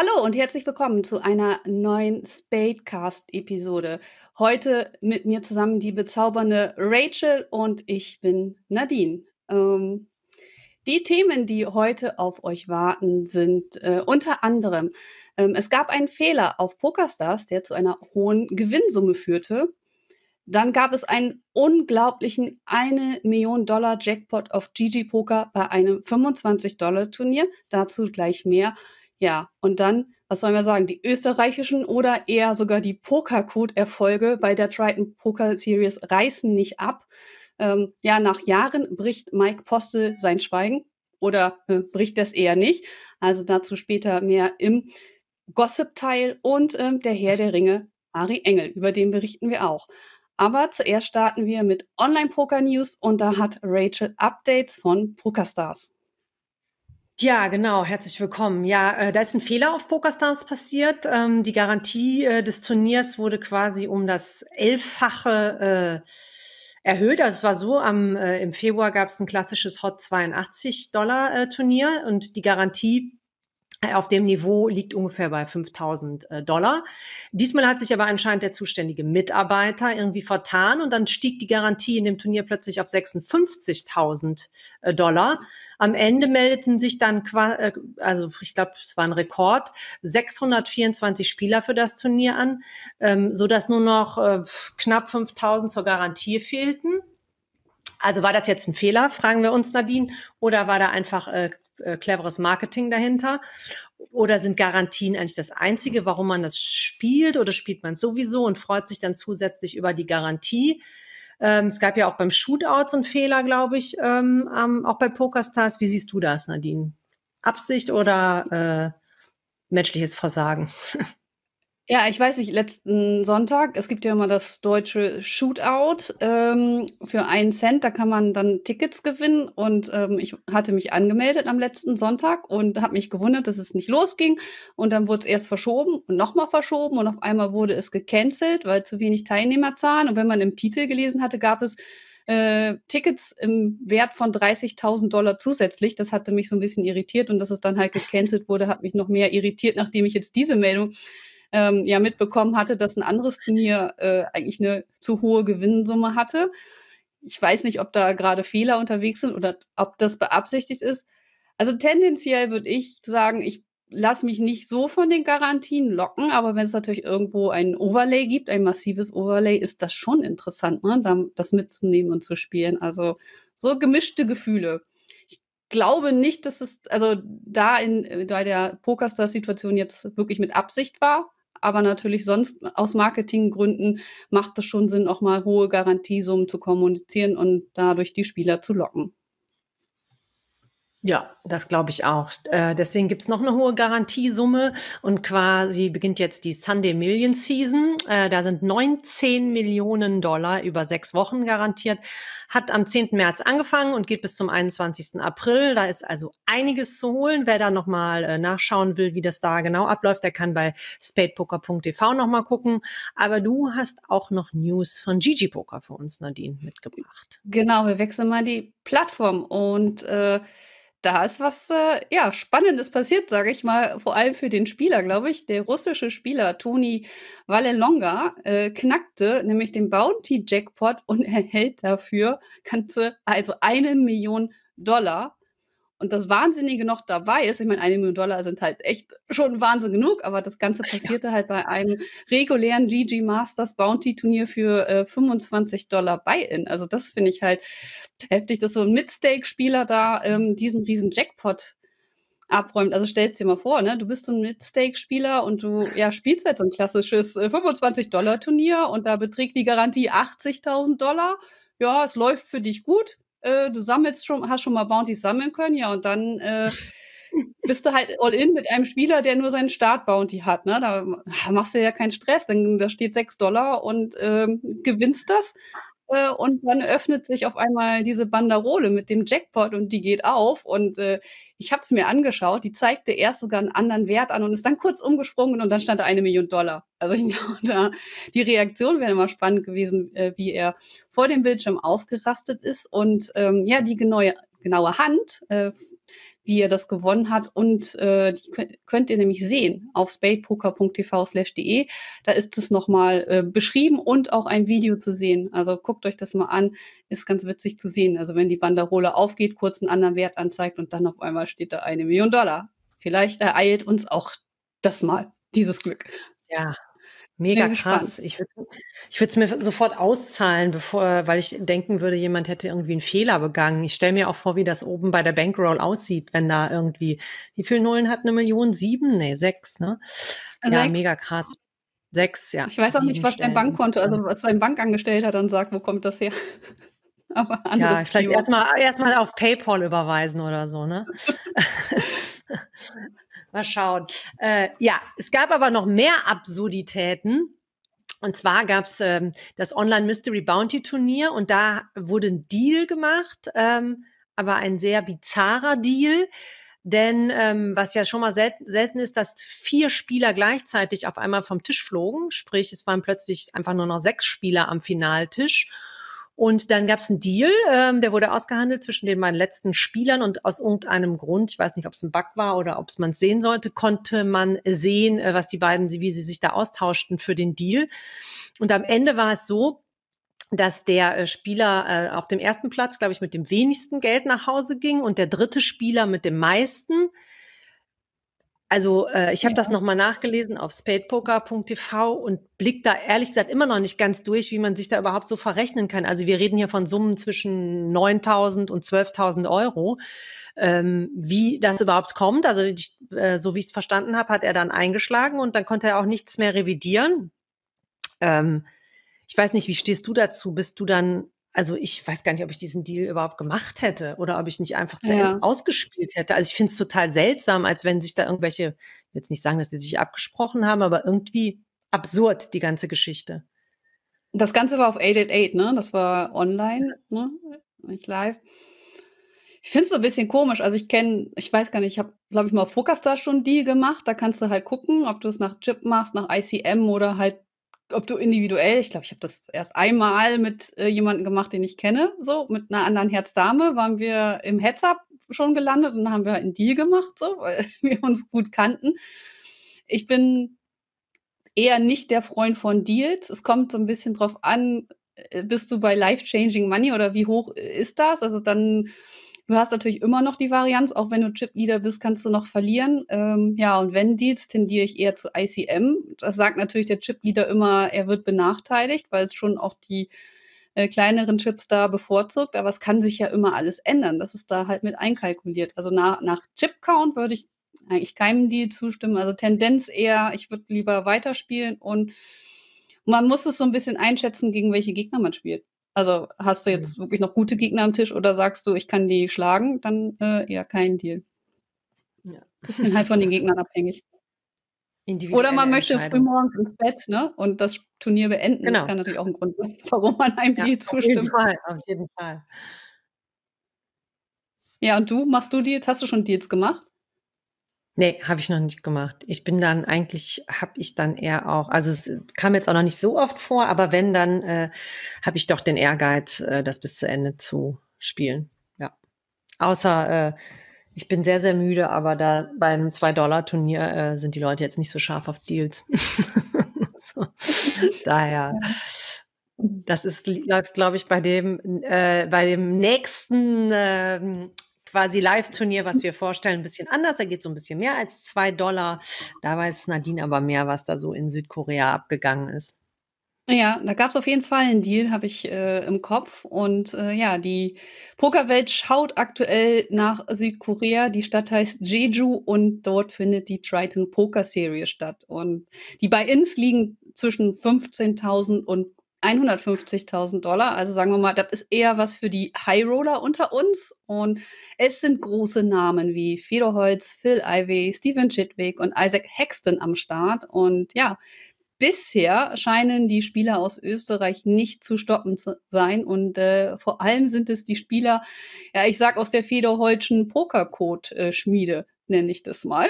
Hallo und herzlich willkommen zu einer neuen Spadecast-Episode. Heute mit mir zusammen die bezaubernde Rachel und ich bin Nadine. Ähm, die Themen, die heute auf euch warten, sind äh, unter anderem, ähm, es gab einen Fehler auf Pokerstars, der zu einer hohen Gewinnsumme führte. Dann gab es einen unglaublichen 1 Million Dollar Jackpot auf Gigi Poker bei einem 25 Dollar Turnier. Dazu gleich mehr. Ja, und dann, was sollen wir sagen, die österreichischen oder eher sogar die poker code erfolge bei der Triton Poker Series reißen nicht ab. Ähm, ja, nach Jahren bricht Mike Postel sein Schweigen oder äh, bricht das eher nicht. Also dazu später mehr im Gossip-Teil und ähm, der Herr der Ringe, Ari Engel, über den berichten wir auch. Aber zuerst starten wir mit Online-Poker-News und da hat Rachel Updates von PokerStars. Ja, genau. Herzlich willkommen. Ja, äh, da ist ein Fehler auf PokerStars passiert. Ähm, die Garantie äh, des Turniers wurde quasi um das Elffache äh, erhöht. Also es war so, am, äh, im Februar gab es ein klassisches Hot 82 Dollar äh, Turnier und die Garantie auf dem Niveau liegt ungefähr bei 5000 äh, Dollar. Diesmal hat sich aber anscheinend der zuständige Mitarbeiter irgendwie vertan und dann stieg die Garantie in dem Turnier plötzlich auf 56.000 äh, Dollar. Am Ende meldeten sich dann, äh, also ich glaube, es war ein Rekord, 624 Spieler für das Turnier an, ähm, sodass nur noch knapp 5000 zur Garantie fehlten. Also war das jetzt ein Fehler, fragen wir uns Nadine, oder war da einfach äh, äh, cleveres Marketing dahinter? Oder sind Garantien eigentlich das Einzige, warum man das spielt? Oder spielt man es sowieso und freut sich dann zusätzlich über die Garantie? Ähm, es gab ja auch beim Shootout so einen Fehler, glaube ich, ähm, ähm, auch bei Pokerstars. Wie siehst du das, Nadine? Absicht oder äh, menschliches Versagen? Ja, ich weiß nicht, letzten Sonntag, es gibt ja immer das deutsche Shootout ähm, für einen Cent, da kann man dann Tickets gewinnen und ähm, ich hatte mich angemeldet am letzten Sonntag und habe mich gewundert, dass es nicht losging und dann wurde es erst verschoben und nochmal verschoben und auf einmal wurde es gecancelt, weil zu wenig Teilnehmer zahlen. und wenn man im Titel gelesen hatte, gab es äh, Tickets im Wert von 30.000 Dollar zusätzlich. Das hatte mich so ein bisschen irritiert und dass es dann halt gecancelt wurde, hat mich noch mehr irritiert, nachdem ich jetzt diese Meldung ähm, ja mitbekommen hatte, dass ein anderes Turnier äh, eigentlich eine zu hohe Gewinnsumme hatte. Ich weiß nicht, ob da gerade Fehler unterwegs sind oder ob das beabsichtigt ist. Also tendenziell würde ich sagen, ich lasse mich nicht so von den Garantien locken, aber wenn es natürlich irgendwo ein Overlay gibt, ein massives Overlay, ist das schon interessant, ne? das mitzunehmen und zu spielen. Also so gemischte Gefühle. Ich glaube nicht, dass es also da in äh, bei der Pokerstars-Situation jetzt wirklich mit Absicht war, aber natürlich sonst aus Marketinggründen macht es schon Sinn, auch mal hohe Garantiesummen zu kommunizieren und dadurch die Spieler zu locken. Ja, das glaube ich auch. Äh, deswegen gibt es noch eine hohe Garantiesumme und quasi beginnt jetzt die Sunday Million Season. Äh, da sind 19 Millionen Dollar über sechs Wochen garantiert. Hat am 10. März angefangen und geht bis zum 21. April. Da ist also einiges zu holen. Wer da nochmal äh, nachschauen will, wie das da genau abläuft, der kann bei spadepoker.tv nochmal gucken. Aber du hast auch noch News von Gigi Poker für uns, Nadine, mitgebracht. Genau, wir wechseln mal die Plattform und äh da ist was äh, ja, Spannendes passiert, sage ich mal, vor allem für den Spieler, glaube ich. Der russische Spieler Toni Vallelonga äh, knackte nämlich den Bounty Jackpot und erhält dafür ganze, also eine Million Dollar. Und das Wahnsinnige noch dabei ist, ich meine, eine Million Dollar sind halt echt schon Wahnsinn genug, aber das Ganze passierte ja. halt bei einem regulären GG Masters Bounty Turnier für äh, 25 Dollar Buy-in. Also das finde ich halt heftig, dass so ein Mid-Stake-Spieler da ähm, diesen riesen Jackpot abräumt. Also stell dir mal vor, ne, du bist so ein Mid-Stake-Spieler und du ja, spielst halt so ein klassisches äh, 25-Dollar-Turnier und da beträgt die Garantie 80.000 Dollar. Ja, es läuft für dich gut äh, du sammelst schon, hast schon mal Bounties sammeln können, ja, und dann äh, bist du halt all in mit einem Spieler, der nur seinen Start-Bounty hat. Ne? Da machst du ja keinen Stress, dann da steht 6 Dollar und ähm, gewinnst das. Äh, und dann öffnet sich auf einmal diese Banderole mit dem Jackpot und die geht auf und äh, ich habe es mir angeschaut, die zeigte erst sogar einen anderen Wert an und ist dann kurz umgesprungen und dann stand da eine Million Dollar. Also ich glaube, genau da, die Reaktion wäre immer spannend gewesen, äh, wie er vor dem Bildschirm ausgerastet ist und ähm, ja, die genaue, genaue Hand äh, wie ihr das gewonnen habt. Und äh, die könnt ihr nämlich sehen auf spadepoker.tv de. Da ist es nochmal äh, beschrieben und auch ein Video zu sehen. Also guckt euch das mal an. Ist ganz witzig zu sehen. Also wenn die Banderole aufgeht, kurz einen anderen Wert anzeigt und dann auf einmal steht da eine Million Dollar. Vielleicht ereilt uns auch das mal, dieses Glück. Ja, Mega krass. Ich würde ich es mir sofort auszahlen, bevor, weil ich denken würde, jemand hätte irgendwie einen Fehler begangen. Ich stelle mir auch vor, wie das oben bei der Bankroll aussieht, wenn da irgendwie, wie viele Nullen hat eine Million? Sieben? Nee, sechs, ne? Also ja, mega krass. Sechs, ja. Ich weiß auch nicht, was dein Bankkonto, also was dein Bankangestellter dann sagt, wo kommt das her? Aber ja, vielleicht erstmal erst, auf PayPal überweisen oder so, ne? Mal schauen. Äh, ja, es gab aber noch mehr Absurditäten. Und zwar gab es ähm, das Online Mystery Bounty Turnier und da wurde ein Deal gemacht, ähm, aber ein sehr bizarrer Deal. Denn ähm, was ja schon mal sel selten ist, dass vier Spieler gleichzeitig auf einmal vom Tisch flogen. Sprich, es waren plötzlich einfach nur noch sechs Spieler am Finaltisch. Und dann gab es einen Deal, ähm, der wurde ausgehandelt zwischen den beiden letzten Spielern und aus irgendeinem Grund, ich weiß nicht, ob es ein Bug war oder ob es man sehen sollte, konnte man sehen, äh, was die beiden, wie sie sich da austauschten für den Deal. Und am Ende war es so, dass der äh, Spieler äh, auf dem ersten Platz, glaube ich, mit dem wenigsten Geld nach Hause ging und der dritte Spieler mit dem meisten. Also äh, ich habe ja. das nochmal nachgelesen auf spadepoker.tv und blick da ehrlich gesagt immer noch nicht ganz durch, wie man sich da überhaupt so verrechnen kann. Also wir reden hier von Summen zwischen 9.000 und 12.000 Euro. Ähm, wie das überhaupt kommt, also ich, äh, so wie ich es verstanden habe, hat er dann eingeschlagen und dann konnte er auch nichts mehr revidieren. Ähm, ich weiß nicht, wie stehst du dazu? Bist du dann also ich weiß gar nicht, ob ich diesen Deal überhaupt gemacht hätte oder ob ich nicht einfach zu ja. ausgespielt hätte. Also ich finde es total seltsam, als wenn sich da irgendwelche, ich will jetzt nicht sagen, dass die sich abgesprochen haben, aber irgendwie absurd die ganze Geschichte. Das Ganze war auf 888, ne? Das war online, ne? Nicht live. Ich finde es so ein bisschen komisch. Also ich kenne, ich weiß gar nicht, ich habe, glaube ich, mal auf Pokerstar schon einen Deal gemacht. Da kannst du halt gucken, ob du es nach Chip machst, nach ICM oder halt ob du individuell, ich glaube, ich habe das erst einmal mit äh, jemandem gemacht, den ich kenne, so mit einer anderen Herzdame waren wir im Heads-Up schon gelandet und haben wir halt einen Deal gemacht, so, weil wir uns gut kannten. Ich bin eher nicht der Freund von Deals. Es kommt so ein bisschen drauf an, äh, bist du bei Life-Changing Money oder wie hoch äh, ist das? Also dann Du hast natürlich immer noch die Varianz, auch wenn du Chip-Leader bist, kannst du noch verlieren. Ähm, ja, und wenn Deals, tendiere ich eher zu ICM. Das sagt natürlich der Chip-Leader immer, er wird benachteiligt, weil es schon auch die äh, kleineren Chips da bevorzugt. Aber es kann sich ja immer alles ändern. Das ist da halt mit einkalkuliert. Also nach, nach Chip-Count würde ich eigentlich keinem Deal zustimmen. Also Tendenz eher, ich würde lieber weiterspielen und man muss es so ein bisschen einschätzen, gegen welche Gegner man spielt. Also hast du jetzt wirklich noch gute Gegner am Tisch oder sagst du, ich kann die schlagen, dann äh, eher kein Deal. Ja. Bisschen halt von den Gegnern abhängig. Oder man möchte frühmorgens ins Bett ne? und das Turnier beenden. Genau. Das kann natürlich auch ein Grund sein, warum man einem ja, Deal zustimmt. Auf jeden Fall, auf jeden Fall. Ja, und du, machst du Deals? Hast du schon Deals gemacht? Nee, habe ich noch nicht gemacht. Ich bin dann eigentlich, habe ich dann eher auch, also es kam jetzt auch noch nicht so oft vor, aber wenn, dann äh, habe ich doch den Ehrgeiz, äh, das bis zu Ende zu spielen. Ja. Außer äh, ich bin sehr, sehr müde, aber da bei einem 2-Dollar-Turnier äh, sind die Leute jetzt nicht so scharf auf Deals. so. Daher. Das ist, läuft, glaube ich, bei dem, äh, bei dem nächsten äh, quasi Live-Turnier, was wir vorstellen, ein bisschen anders. Da geht es um ein bisschen mehr als zwei Dollar. Da weiß Nadine aber mehr, was da so in Südkorea abgegangen ist. Ja, da gab es auf jeden Fall einen Deal, habe ich äh, im Kopf. Und äh, ja, die Pokerwelt schaut aktuell nach Südkorea. Die Stadt heißt Jeju und dort findet die Triton Poker Serie statt. Und die Buy-ins liegen zwischen 15.000 und 150.000 Dollar. Also sagen wir mal, das ist eher was für die High Roller unter uns. Und es sind große Namen wie Federholz, Phil Ivey, Steven Chitwick und Isaac Hexton am Start. Und ja, bisher scheinen die Spieler aus Österreich nicht zu stoppen zu sein. Und äh, vor allem sind es die Spieler, ja, ich sag aus der Federholzschen Pokercode-Schmiede, äh, nenne ich das mal.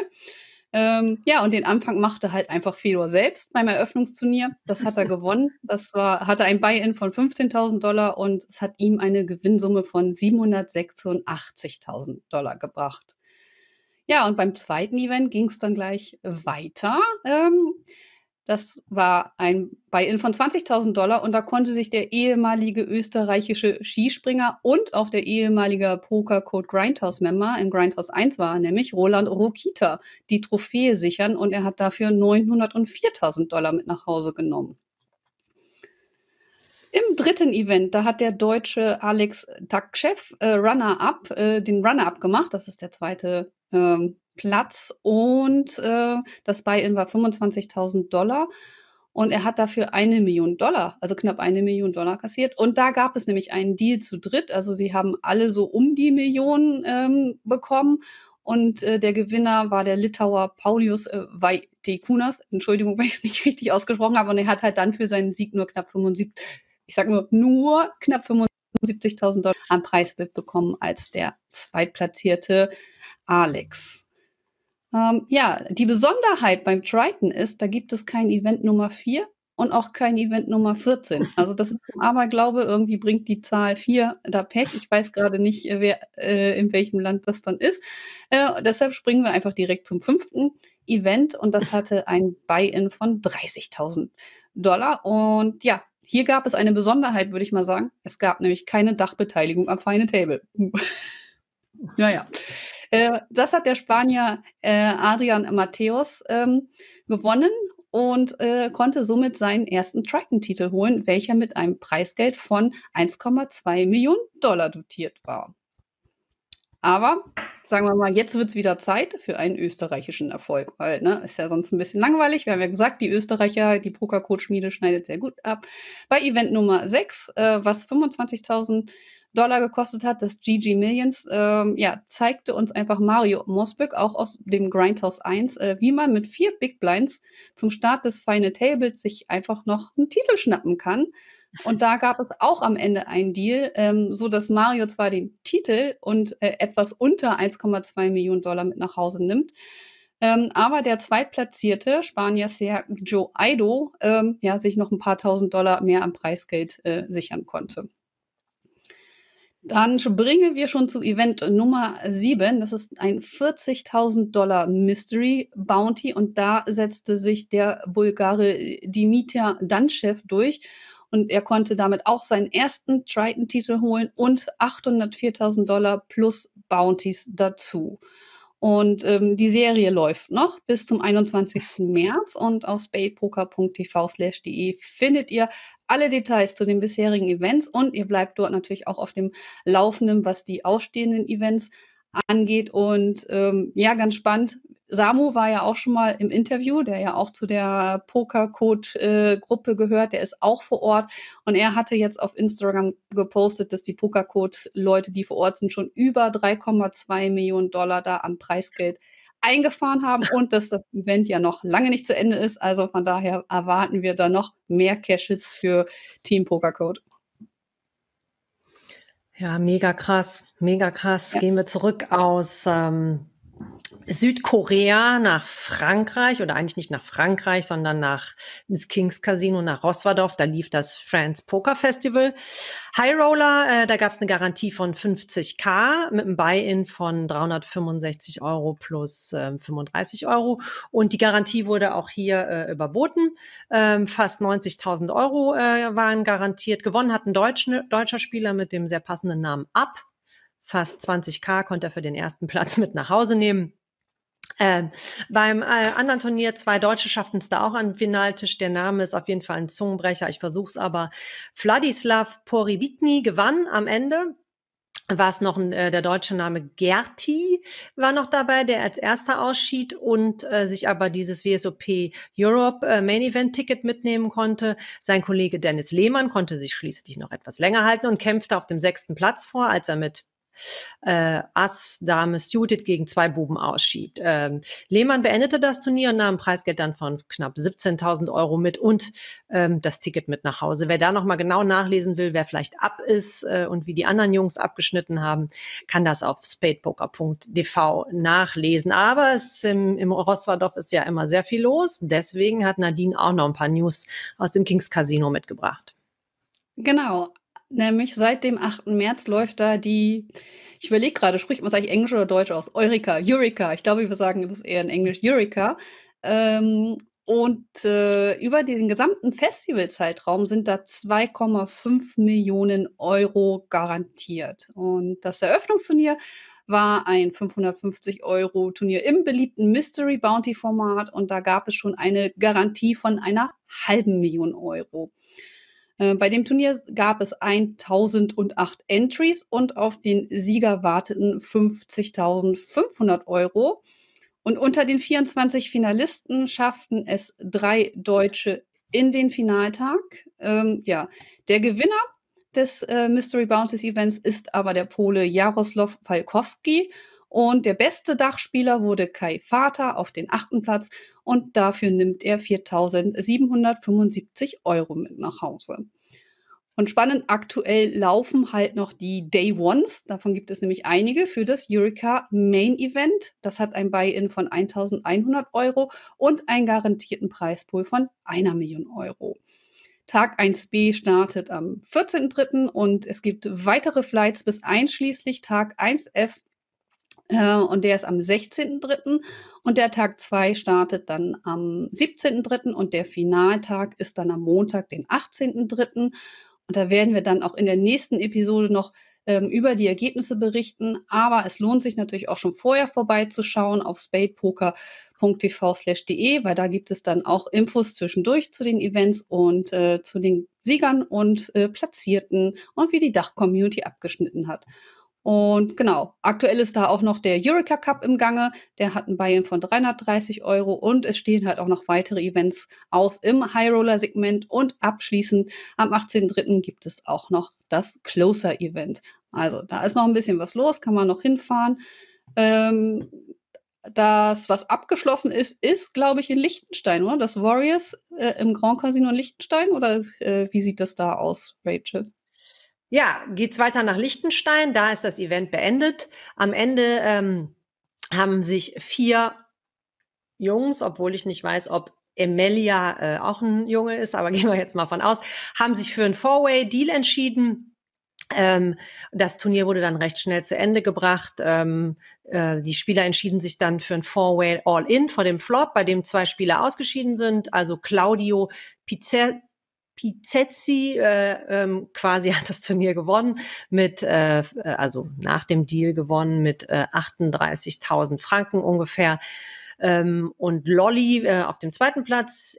Ähm, ja, und den Anfang machte halt einfach Fedor selbst beim Eröffnungsturnier. Das hat er gewonnen. Das war, hatte ein Buy-in von 15.000 Dollar und es hat ihm eine Gewinnsumme von 786.000 Dollar gebracht. Ja, und beim zweiten Event ging es dann gleich weiter. Ähm, das war ein Buy-in von 20.000 Dollar und da konnte sich der ehemalige österreichische Skispringer und auch der ehemalige Poker-Code Grindhouse-Member, im Grindhouse 1 war nämlich Roland Rokita, die Trophäe sichern und er hat dafür 904.000 Dollar mit nach Hause genommen. Im dritten Event, da hat der deutsche Alex Takchev äh, Runner-Up, äh, den Runner-Up gemacht. Das ist der zweite ähm, Platz und äh, das Buy-in war 25.000 Dollar. Und er hat dafür eine Million Dollar, also knapp eine Million Dollar kassiert. Und da gab es nämlich einen Deal zu dritt. Also sie haben alle so um die Million ähm, bekommen. Und äh, der Gewinner war der Litauer Paulius äh, Vaitekunas. Entschuldigung, wenn ich es nicht richtig ausgesprochen habe. Und er hat halt dann für seinen Sieg nur knapp 75, ich sag nur, nur knapp 75.000 Dollar am Preisbild bekommen als der zweitplatzierte Alex. Ähm, ja, die Besonderheit beim Triton ist, da gibt es kein Event Nummer 4 und auch kein Event Nummer 14. Also das ist ein Aberglaube, irgendwie bringt die Zahl 4 da Pech. Ich weiß gerade nicht, äh, wer äh, in welchem Land das dann ist. Äh, deshalb springen wir einfach direkt zum fünften Event und das hatte ein Buy-in von 30.000 Dollar. Und ja, hier gab es eine Besonderheit, würde ich mal sagen. Es gab nämlich keine Dachbeteiligung am Final Table. naja. Äh, das hat der Spanier äh, Adrian Mateos ähm, gewonnen und äh, konnte somit seinen ersten Triton-Titel holen, welcher mit einem Preisgeld von 1,2 Millionen Dollar dotiert war. Aber sagen wir mal, jetzt wird es wieder Zeit für einen österreichischen Erfolg, weil ne, ist ja sonst ein bisschen langweilig. Wir haben ja gesagt, die Österreicher, die poker Pokercode-Schmiede schneidet sehr gut ab. Bei Event Nummer 6, äh, was 25.000 Dollar gekostet hat, das GG Millions, ähm, ja, zeigte uns einfach Mario Mosböck, auch aus dem Grindhouse 1, äh, wie man mit vier Big Blinds zum Start des Final Tables sich einfach noch einen Titel schnappen kann. Und da gab es auch am Ende einen Deal, ähm, so dass Mario zwar den Titel und äh, etwas unter 1,2 Millionen Dollar mit nach Hause nimmt, ähm, aber der zweitplatzierte Spanier Sergio Aido ähm, ja, sich noch ein paar tausend Dollar mehr am Preisgeld äh, sichern konnte. Dann springen wir schon zu Event Nummer 7. Das ist ein 40.000 Dollar Mystery Bounty und da setzte sich der Bulgare Dimitar Danchev durch und er konnte damit auch seinen ersten Triton-Titel holen und 804.000 Dollar plus Bounties dazu. Und ähm, die Serie läuft noch bis zum 21. März und auf spadepoker.tv slash de findet ihr alle Details zu den bisherigen Events und ihr bleibt dort natürlich auch auf dem Laufenden, was die ausstehenden Events angeht. Und ähm, ja, ganz spannend, Samu war ja auch schon mal im Interview, der ja auch zu der poker code gruppe gehört, der ist auch vor Ort und er hatte jetzt auf Instagram gepostet, dass die poker code leute die vor Ort sind, schon über 3,2 Millionen Dollar da am Preisgeld eingefahren haben und dass das Event ja noch lange nicht zu Ende ist. Also von daher erwarten wir da noch mehr Cashes für Team Poker-Code. Ja, mega krass, mega krass. Ja. Gehen wir zurück aus ähm, Südkorea nach Frankreich oder eigentlich nicht nach Frankreich, sondern nach ins Kings Casino nach Roswadorf. Da lief das France Poker Festival. High Roller, äh, da gab es eine Garantie von 50k mit einem Buy-in von 365 Euro plus äh, 35 Euro. Und die Garantie wurde auch hier äh, überboten. Ähm, fast 90.000 Euro äh, waren garantiert. Gewonnen hat ein deutscher Spieler mit dem sehr passenden Namen Ab fast 20k konnte er für den ersten Platz mit nach Hause nehmen. Ähm, beim äh, anderen Turnier, zwei Deutsche schafften es da auch an den Finaltisch. Der Name ist auf jeden Fall ein Zungenbrecher, ich versuch's aber. Vladislav Poribitny gewann am Ende war es noch ein, äh, der deutsche Name Gerti war noch dabei, der als erster ausschied und äh, sich aber dieses WSOP Europe äh, Main Event Ticket mitnehmen konnte. Sein Kollege Dennis Lehmann konnte sich schließlich noch etwas länger halten und kämpfte auf dem sechsten Platz vor, als er mit äh, Ass, Dame suited gegen zwei Buben ausschiebt. Ähm, Lehmann beendete das Turnier und nahm Preisgeld dann von knapp 17.000 Euro mit und ähm, das Ticket mit nach Hause. Wer da nochmal genau nachlesen will, wer vielleicht ab ist äh, und wie die anderen Jungs abgeschnitten haben, kann das auf spadepoker.tv nachlesen. Aber es, im, im Roswaldorf ist ja immer sehr viel los. Deswegen hat Nadine auch noch ein paar News aus dem Kings Casino mitgebracht. Genau, nämlich seit dem 8. März läuft da die, ich überlege gerade, spricht man es eigentlich Englisch oder Deutsch aus? Eureka, Eureka. Ich glaube, wir sagen das ist eher in Englisch, Eureka. Ähm, und äh, über den gesamten Festivalzeitraum sind da 2,5 Millionen Euro garantiert. Und das Eröffnungsturnier war ein 550 Euro Turnier im beliebten Mystery Bounty Format und da gab es schon eine Garantie von einer halben Million Euro. Äh, bei dem Turnier gab es 1008 Entries und auf den Sieger warteten 50.500 Euro. Und unter den 24 Finalisten schafften es drei Deutsche in den Finaltag. Ähm, ja, der Gewinner des äh, Mystery Bounties Events ist aber der Pole Jaroslaw Palkowski und der beste Dachspieler wurde Kai Vater auf den achten Platz und dafür nimmt er 4.775 Euro mit nach Hause. Und spannend, aktuell laufen halt noch die Day Ones, davon gibt es nämlich einige, für das Eureka Main Event. Das hat ein Buy-in von 1.100 Euro und einen garantierten Preispool von einer Million Euro. Tag 1b startet am 14.03. und es gibt weitere Flights bis einschließlich Tag 1f äh, und der ist am 16.3. und der Tag 2 startet dann am 17.3. und der Finaltag ist dann am Montag, den 18.3. Und da werden wir dann auch in der nächsten Episode noch ähm, über die Ergebnisse berichten. Aber es lohnt sich natürlich auch schon vorher vorbeizuschauen auf spadepoker.tv/de, slash weil da gibt es dann auch Infos zwischendurch zu den Events und äh, zu den Siegern und äh, Platzierten und wie die Dach-Community abgeschnitten hat. Und genau, aktuell ist da auch noch der Eureka Cup im Gange. Der hat einen Buy-in von 330 Euro und es stehen halt auch noch weitere Events aus im High Roller Segment. Und abschließend am 18.03. gibt es auch noch das Closer Event. Also da ist noch ein bisschen was los, kann man noch hinfahren. Ähm, das, was abgeschlossen ist, ist, glaube ich, in Liechtenstein, oder? Das Warriors äh, im Grand Casino in Liechtenstein? Oder äh, wie sieht das da aus, Rachel? Ja, geht's weiter nach Liechtenstein. Da ist das Event beendet. Am Ende ähm, haben sich vier Jungs, obwohl ich nicht weiß, ob Emelia äh, auch ein Junge ist, aber gehen wir jetzt mal von aus, haben sich für einen Four-Way-Deal entschieden. Ähm, das Turnier wurde dann recht schnell zu Ende gebracht. Ähm, äh, die Spieler entschieden sich dann für ein Four-Way All-In vor dem Flop, bei dem zwei Spieler ausgeschieden sind. Also Claudio Pizzer Pizzetzi äh, ähm, quasi hat das Turnier gewonnen mit, äh, äh also nach dem Deal gewonnen mit äh, 38.000 Franken ungefähr. Ähm, und Lolly äh, auf dem zweiten Platz,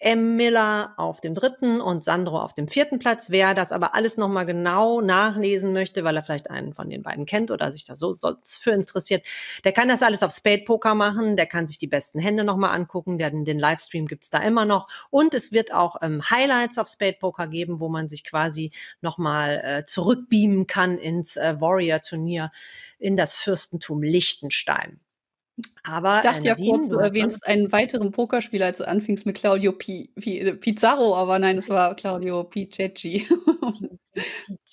M. Miller auf dem dritten und Sandro auf dem vierten Platz. Wer das aber alles nochmal genau nachlesen möchte, weil er vielleicht einen von den beiden kennt oder sich da so sonst für interessiert, der kann das alles auf Spade Poker machen, der kann sich die besten Hände nochmal angucken, der, den Livestream gibt's da immer noch und es wird auch ähm, Highlights auf Spade Poker geben, wo man sich quasi nochmal äh, zurückbeamen kann ins äh, Warrior-Turnier in das Fürstentum Liechtenstein. Aber ich dachte äh, ja kurz, du erwähnst einen weiteren Pokerspieler, als du anfingst mit Claudio P P äh, Pizarro, aber nein, es war Claudio Picecci.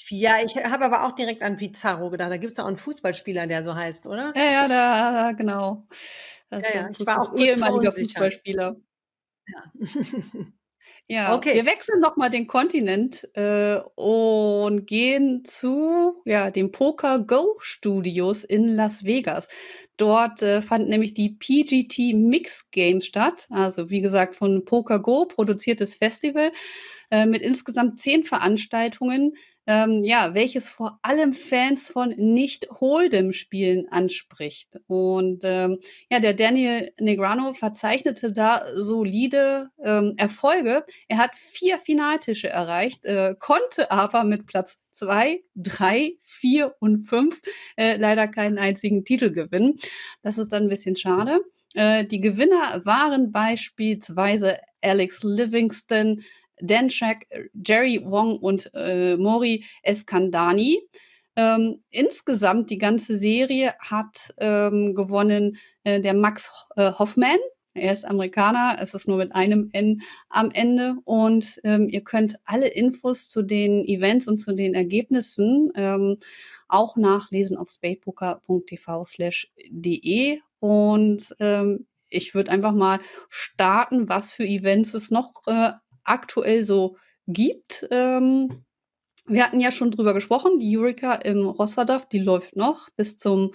ja, ich habe aber auch direkt an Pizarro gedacht. Da gibt es auch einen Fußballspieler, der so heißt, oder? Ja, ja, da, genau. Ja, ja. Ich war auch ehemaliger Fußballspieler. Ja. ja, okay. wir wechseln nochmal den Kontinent äh, und gehen zu ja, den Poker Go Studios in Las Vegas. Dort äh, fand nämlich die PGT Mix Games statt. Also wie gesagt, von Poker Go produziertes Festival äh, mit insgesamt zehn Veranstaltungen ähm, ja, welches vor allem Fans von Nicht-Hold'em-Spielen anspricht. Und ähm, ja, der Daniel Negrano verzeichnete da solide ähm, Erfolge. Er hat vier Finaltische erreicht, äh, konnte aber mit Platz zwei, drei, vier und fünf äh, leider keinen einzigen Titel gewinnen. Das ist dann ein bisschen schade. Äh, die Gewinner waren beispielsweise Alex Livingston, Dan Shack, Jerry Wong und äh, Mori Eskandani. Ähm, insgesamt die ganze Serie hat ähm, gewonnen äh, der Max äh, Hoffman. Er ist Amerikaner, es ist nur mit einem N am Ende. Und ähm, ihr könnt alle Infos zu den Events und zu den Ergebnissen ähm, auch nachlesen auf spadebookertv slash de. Und ähm, ich würde einfach mal starten, was für Events es noch äh, aktuell so gibt. Ähm, wir hatten ja schon drüber gesprochen, die Eureka im Rosvadov, die läuft noch bis zum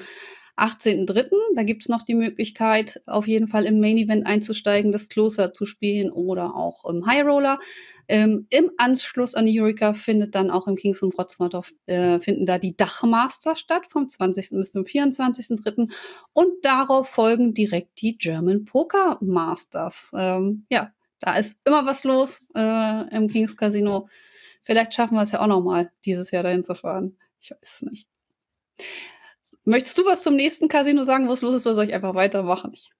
18.03. Da gibt es noch die Möglichkeit, auf jeden Fall im Main Event einzusteigen, das Closer zu spielen oder auch im High Roller. Ähm, Im Anschluss an die Eureka findet dann auch im Kings und Wrocław äh, finden da die Dachmaster statt vom 20. bis zum 24.03. Und darauf folgen direkt die German Poker Masters. Ähm, ja, da ist immer was los äh, im Kings Casino. Vielleicht schaffen wir es ja auch nochmal, dieses Jahr dahin zu fahren. Ich weiß es nicht. Möchtest du was zum nächsten Casino sagen, wo es los ist, oder soll ich einfach weitermachen? Ich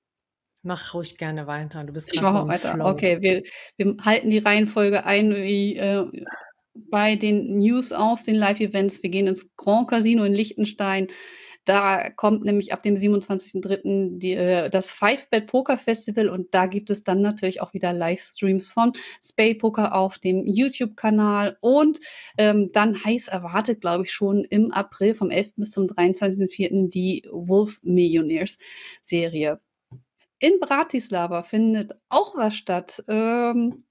Mach ruhig gerne weiter. Du bist ich mache so weiter. Flow. Okay, wir, wir, halten die Reihenfolge ein wie äh, bei den News aus den Live-Events. Wir gehen ins Grand Casino in Liechtenstein. Da kommt nämlich ab dem 27.03. Äh, das Five-Bed Poker Festival und da gibt es dann natürlich auch wieder Livestreams von Spay Poker auf dem YouTube-Kanal und ähm, dann heiß erwartet, glaube ich, schon im April vom 11. bis zum 23.04. die Wolf Millionaires Serie. In Bratislava findet auch was statt. Ähm,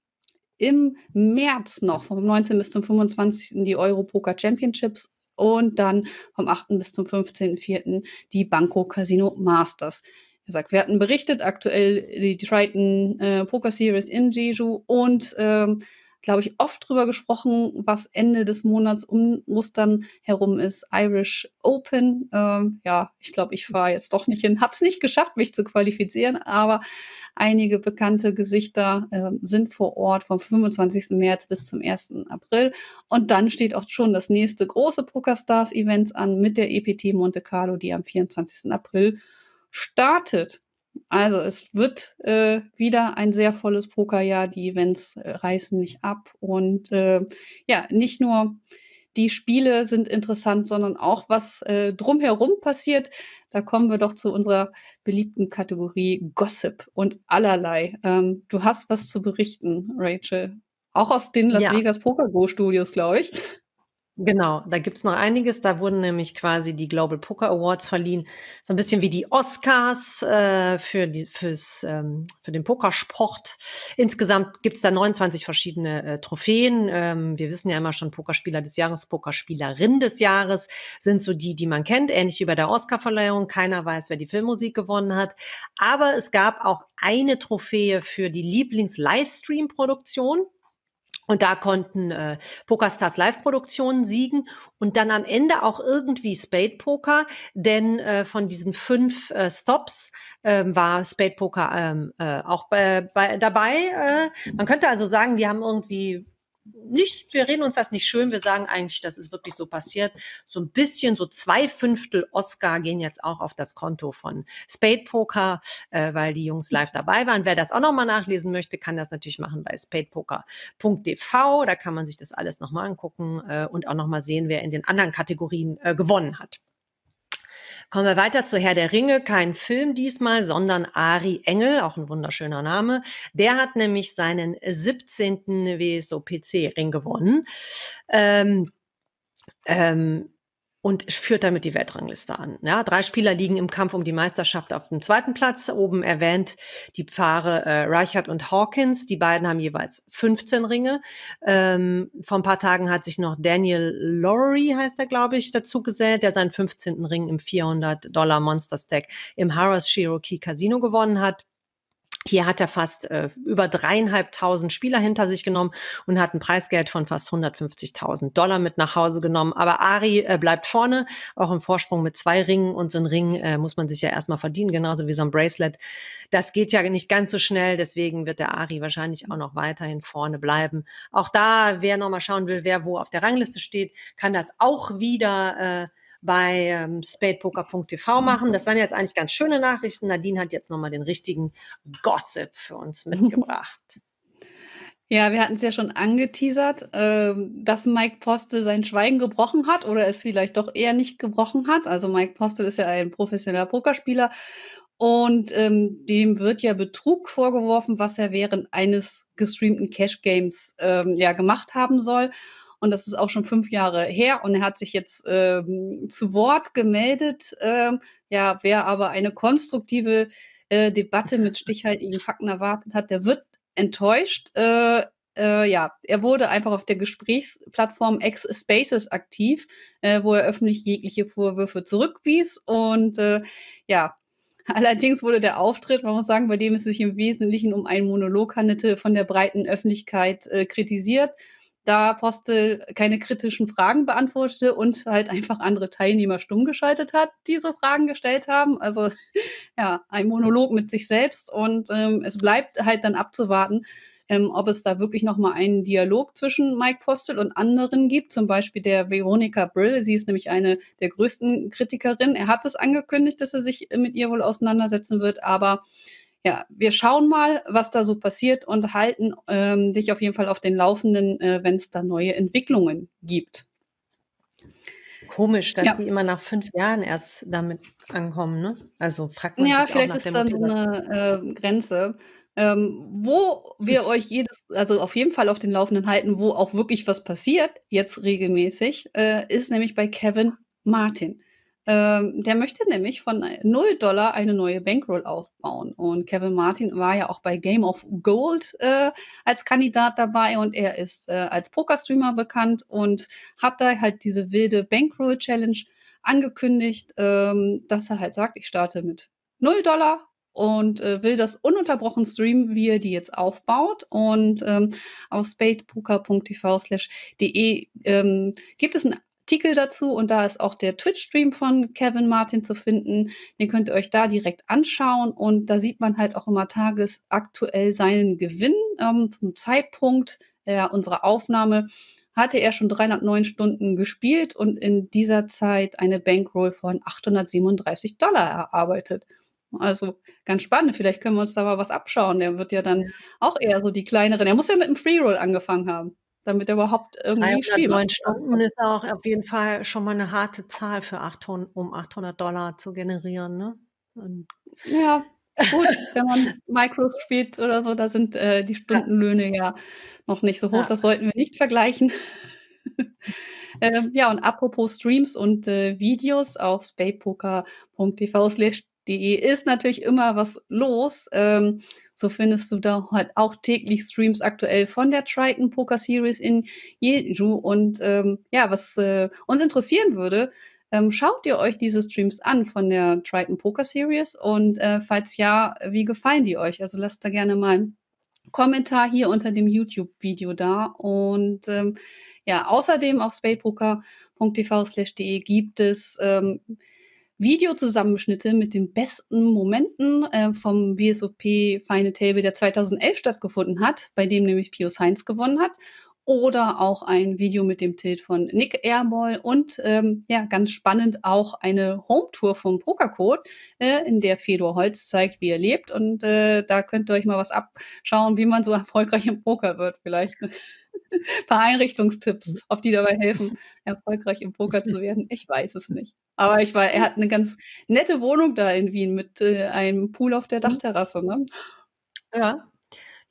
Im März noch, vom 19. bis zum 25. die Euro Poker Championships und dann vom 8. bis zum 15.04. die Banco Casino Masters. Wie gesagt, wir hatten berichtet, aktuell die Triton äh, Poker Series in Jeju und ähm, glaube ich, oft drüber gesprochen, was Ende des Monats um Mustern herum ist. Irish Open. Ähm, ja, ich glaube, ich fahre jetzt doch nicht hin. Hab's nicht geschafft, mich zu qualifizieren, aber einige bekannte Gesichter äh, sind vor Ort vom 25. März bis zum 1. April. Und dann steht auch schon das nächste große PokerStars-Event an mit der EPT Monte Carlo, die am 24. April startet. Also es wird äh, wieder ein sehr volles Pokerjahr. Die Events äh, reißen nicht ab. Und äh, ja, nicht nur die Spiele sind interessant, sondern auch was äh, drumherum passiert. Da kommen wir doch zu unserer beliebten Kategorie Gossip und allerlei. Ähm, du hast was zu berichten, Rachel. Auch aus den Las ja. Vegas Poker Go Studios, glaube ich. Genau, da gibt's noch einiges. Da wurden nämlich quasi die Global Poker Awards verliehen. So ein bisschen wie die Oscars äh, für, die, fürs, ähm, für den Pokersport. Insgesamt gibt's da 29 verschiedene äh, Trophäen. Ähm, wir wissen ja immer schon, Pokerspieler des Jahres, Pokerspielerin des Jahres sind so die, die man kennt. Ähnlich wie bei der Oscarverleihung. Keiner weiß, wer die Filmmusik gewonnen hat. Aber es gab auch eine Trophäe für die Lieblings-Livestream-Produktion. Und da konnten äh, Pokerstars Live-Produktionen siegen und dann am Ende auch irgendwie Spade Poker, denn äh, von diesen fünf äh, Stops äh, war Spade Poker ähm, äh, auch bei, bei, dabei. Äh, man könnte also sagen, die haben irgendwie nicht, wir reden uns das nicht schön, wir sagen eigentlich, das ist wirklich so passiert. So ein bisschen, so zwei Fünftel Oscar gehen jetzt auch auf das Konto von Spade Poker, äh, weil die Jungs live dabei waren. Wer das auch nochmal nachlesen möchte, kann das natürlich machen bei spadepoker.tv. Da kann man sich das alles nochmal angucken äh, und auch nochmal sehen, wer in den anderen Kategorien äh, gewonnen hat. Kommen wir weiter zu Herr der Ringe. Kein Film diesmal, sondern Ari Engel, auch ein wunderschöner Name. Der hat nämlich seinen 17. WSOPC-Ring gewonnen. Ähm, ähm, und führt damit die Weltrangliste an. Ja, drei Spieler liegen im Kampf um die Meisterschaft auf dem zweiten Platz. Oben erwähnt die Paare äh, Reichert und Hawkins. Die beiden haben jeweils 15 Ringe. Ähm, vor ein paar Tagen hat sich noch Daniel Lowry, heißt er, glaube ich, dazu gesellt, der seinen 15. Ring im 400-Dollar-Monster-Stack im Harris Shiroki Casino gewonnen hat. Hier hat er fast äh, über dreieinhalbtausend Spieler hinter sich genommen und hat ein Preisgeld von fast 150.000 Dollar mit nach Hause genommen. Aber Ari äh, bleibt vorne, auch im Vorsprung mit zwei Ringen. Und so ein Ring äh, muss man sich ja erstmal verdienen, genauso wie so ein Bracelet. Das geht ja nicht ganz so schnell, deswegen wird der Ari wahrscheinlich auch noch weiterhin vorne bleiben. Auch da, wer nochmal schauen will, wer wo auf der Rangliste steht, kann das auch wieder Äh, bei ähm, spadepoker.tv machen. Das waren jetzt eigentlich ganz schöne Nachrichten. Nadine hat jetzt nochmal den richtigen Gossip für uns mitgebracht. Ja, wir hatten es ja schon angeteasert, äh, dass Mike Postel sein Schweigen gebrochen hat oder es vielleicht doch eher nicht gebrochen hat. Also Mike Postel ist ja ein professioneller Pokerspieler und ähm, dem wird ja Betrug vorgeworfen, was er während eines gestreamten Cash Games ähm, ja gemacht haben soll. Und das ist auch schon fünf Jahre her. Und er hat sich jetzt ähm, zu Wort gemeldet. Ähm, ja, wer aber eine konstruktive äh, Debatte mit stichhaltigen Fakten erwartet hat, der wird enttäuscht. Äh, äh, ja, er wurde einfach auf der Gesprächsplattform X Spaces aktiv, äh, wo er öffentlich jegliche Vorwürfe zurückwies. Und äh, ja, Allerdings wurde der Auftritt, man muss sagen, bei dem es sich im Wesentlichen um einen Monolog handelte, von der breiten Öffentlichkeit äh, kritisiert da Postel keine kritischen Fragen beantwortete und halt einfach andere Teilnehmer stumm geschaltet hat, die so Fragen gestellt haben. Also ja, ein Monolog mit sich selbst und ähm, es bleibt halt dann abzuwarten, ähm, ob es da wirklich nochmal einen Dialog zwischen Mike Postel und anderen gibt, zum Beispiel der Veronica Brill. Sie ist nämlich eine der größten Kritikerinnen. Er hat es angekündigt, dass er sich mit ihr wohl auseinandersetzen wird, aber ja, wir schauen mal, was da so passiert und halten ähm, dich auf jeden Fall auf den Laufenden, äh, wenn es da neue Entwicklungen gibt. Komisch, dass ja. die immer nach fünf Jahren erst damit ankommen, ne? Also fragt man ja, sich vielleicht auch nach ist dann so eine äh, Grenze. Ähm, wo wir euch jedes, also auf jeden Fall auf den Laufenden halten, wo auch wirklich was passiert, jetzt regelmäßig, äh, ist nämlich bei Kevin Martin. Ähm, der möchte nämlich von 0 Dollar eine neue Bankroll aufbauen. Und Kevin Martin war ja auch bei Game of Gold äh, als Kandidat dabei und er ist äh, als Pokerstreamer bekannt und hat da halt diese wilde Bankroll Challenge angekündigt, ähm, dass er halt sagt, ich starte mit 0 Dollar und äh, will das ununterbrochen streamen, wie er die jetzt aufbaut. Und ähm, auf spadepoker.tv/de ähm, gibt es einen Artikel dazu und da ist auch der Twitch-Stream von Kevin Martin zu finden. Den könnt ihr euch da direkt anschauen und da sieht man halt auch immer tagesaktuell seinen Gewinn. Ähm, zum Zeitpunkt äh, unserer Aufnahme hatte er schon 309 Stunden gespielt und in dieser Zeit eine Bankroll von 837 Dollar erarbeitet. Also ganz spannend. Vielleicht können wir uns da mal was abschauen. Der wird ja dann auch eher so die kleineren. Er muss ja mit dem Freeroll angefangen haben damit er überhaupt irgendwie spielt. ist. Stunden ist auch auf jeden Fall schon mal eine harte Zahl für 800, um 800 Dollar zu generieren. Ne? Und ja, gut, wenn man Micros spielt oder so, da sind äh, die Stundenlöhne ja. noch nicht so hoch. Ja. Das sollten wir nicht vergleichen. ähm, ja, und apropos Streams und äh, Videos auf spaypoker.tv slash E ist natürlich immer was los. Ähm, so findest du da halt auch täglich Streams aktuell von der Triton Poker Series in Jeju. Und ähm, ja, was äh, uns interessieren würde, ähm, schaut ihr euch diese Streams an von der Triton Poker Series? Und äh, falls ja, wie gefallen die euch? Also lasst da gerne mal einen Kommentar hier unter dem YouTube-Video da. Und ähm, ja, außerdem auf spadepoker.tv/de gibt es ähm, Videozusammenschnitte mit den besten Momenten äh, vom WSOP Final Table, der 2011 stattgefunden hat, bei dem nämlich Pius Heinz gewonnen hat. Oder auch ein Video mit dem Tilt von Nick Airball und ähm, ja, ganz spannend auch eine Home-Tour vom Pokercode, äh, in der Fedor Holz zeigt, wie er lebt. Und äh, da könnt ihr euch mal was abschauen, wie man so erfolgreich im Poker wird, vielleicht ein paar Einrichtungstipps, mhm. ob die dabei helfen, erfolgreich im Poker zu werden. Ich weiß es nicht. Aber ich war, er hat eine ganz nette Wohnung da in Wien mit äh, einem Pool auf der mhm. Dachterrasse. Ne? Ja.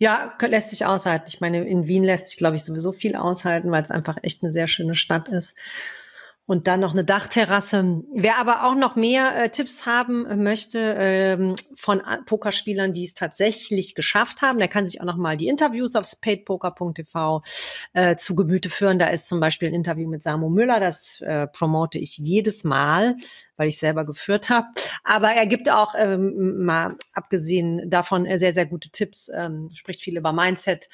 Ja, lässt sich aushalten. Ich meine, in Wien lässt sich, glaube ich, sowieso viel aushalten, weil es einfach echt eine sehr schöne Stadt ist und dann noch eine Dachterrasse. Wer aber auch noch mehr äh, Tipps haben äh, möchte ähm, von Pokerspielern, die es tatsächlich geschafft haben, der kann sich auch noch mal die Interviews auf spadepoker.tv äh, zu Gemüte führen. Da ist zum Beispiel ein Interview mit Samu Müller, das äh, promote ich jedes Mal, weil ich selber geführt habe. Aber er gibt auch ähm, mal abgesehen davon äh, sehr, sehr gute Tipps, ähm, spricht viel über Mindset,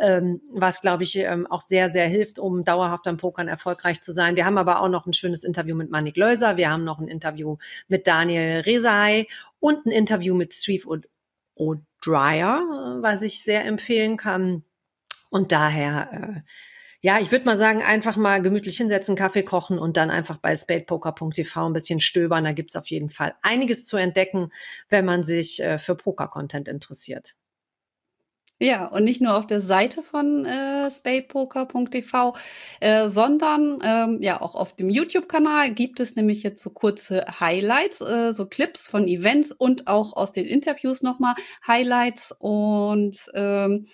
ähm, was, glaube ich, ähm, auch sehr, sehr hilft, um dauerhaft beim Pokern erfolgreich zu sein. Wir haben aber auch noch ein schönes Interview mit Manik Löser, wir haben noch ein Interview mit Daniel Rezai und ein Interview mit Steve O'Dwyer, äh, was ich sehr empfehlen kann. Und daher äh, ja, ich würde mal sagen, einfach mal gemütlich hinsetzen, Kaffee kochen und dann einfach bei spadepoker.tv ein bisschen stöbern. Da gibt es auf jeden Fall einiges zu entdecken, wenn man sich äh, für Poker-Content interessiert. Ja, und nicht nur auf der Seite von äh, spadepoker.tv, äh, sondern ähm, ja auch auf dem YouTube-Kanal gibt es nämlich jetzt so kurze Highlights, äh, so Clips von Events und auch aus den Interviews nochmal Highlights und ähm,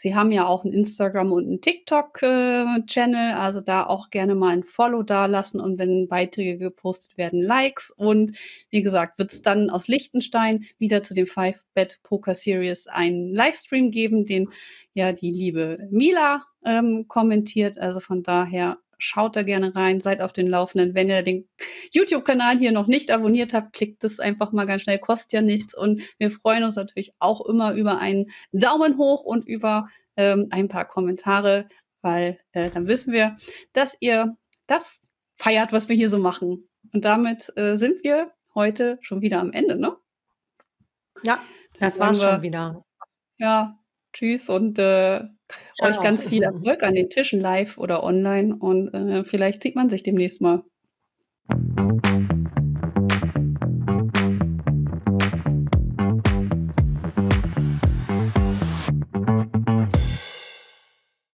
Sie haben ja auch einen Instagram- und einen TikTok-Channel, äh, also da auch gerne mal ein Follow dalassen und wenn Beiträge gepostet werden, Likes. Und wie gesagt, wird es dann aus Liechtenstein wieder zu dem Five-Bet Poker Series einen Livestream geben, den ja die liebe Mila ähm, kommentiert. Also von daher Schaut da gerne rein, seid auf den Laufenden. Wenn ihr den YouTube-Kanal hier noch nicht abonniert habt, klickt das einfach mal ganz schnell, kostet ja nichts. Und wir freuen uns natürlich auch immer über einen Daumen hoch und über ähm, ein paar Kommentare, weil äh, dann wissen wir, dass ihr das feiert, was wir hier so machen. Und damit äh, sind wir heute schon wieder am Ende, ne? Ja, das, war's schon wieder. Ja, tschüss und äh, Ciao. Euch ganz viel Erfolg an den Tischen live oder online und äh, vielleicht sieht man sich demnächst mal.